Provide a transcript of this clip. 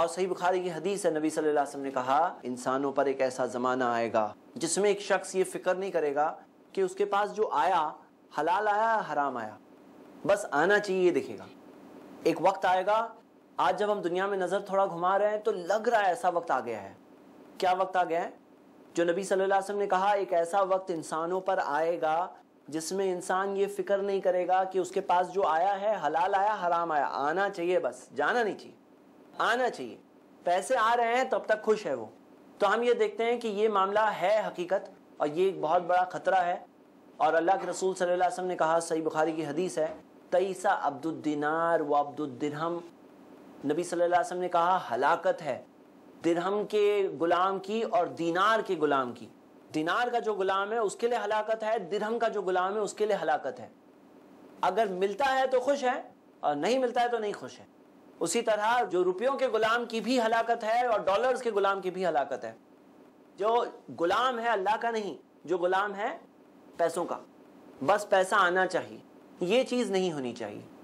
और सही बुखारी की हदीस है नबी सल्लल्लाहु अलैहि वसल्लम ने कहा इंसानों पर एक ऐसा ज़माना आएगा जिसमें एक शख्स ये फिक्र नहीं करेगा कि उसके पास जो आया हलाल आया हराम आया बस आना चाहिए ये दिखेगा एक वक्त आएगा आज जब हम दुनिया में नज़र थोड़ा घुमा रहे हैं तो लग रहा है ऐसा वक्त आ गया है क्या वक्त आ गया है जो नबी सल्लल्लाहु अलैहि वसल्लम ने कहा एक ऐसा वक्त इंसानों पर आएगा जिसमें इंसान ये फिक्र नहीं करेगा कि उसके पास जो आया है हलाल आया हराम आया आना चाहिए बस जाना नहीं चाहिए आना चाहिए पैसे आ रहे हैं तब तक खुश है वो तो हम ये देखते हैं कि ये मामला है हकीकत और ये एक बहुत बड़ा खतरा है और अल्लाह के रसूल सल्लम ने कहा सही बुखारी की हदीस है तईसा अब्दुद्दीनार व अब्दुद्दिरहम नबी सल्लल्लाहु अलैहि वसल्लम ने कहा हलाकत है दिरहम के गुलाम की और दीनार के गुलाम की दीनार का जो गुलाम है उसके लिए हलाकत है दिरहम का जो गुलाम है उसके लिए हलाकत है अगर मिलता है तो खुश है और नहीं मिलता है तो नहीं खुश है उसी तरह जो रुपयों के गुलाम की भी हलाकत है और डॉलर्स के गुलाम की भी हलाकत है जो गुलाम है अल्लाह का नहीं जो गुलाम है पैसों का बस पैसा आना चाहिए ये चीज़ नहीं होनी चाहिए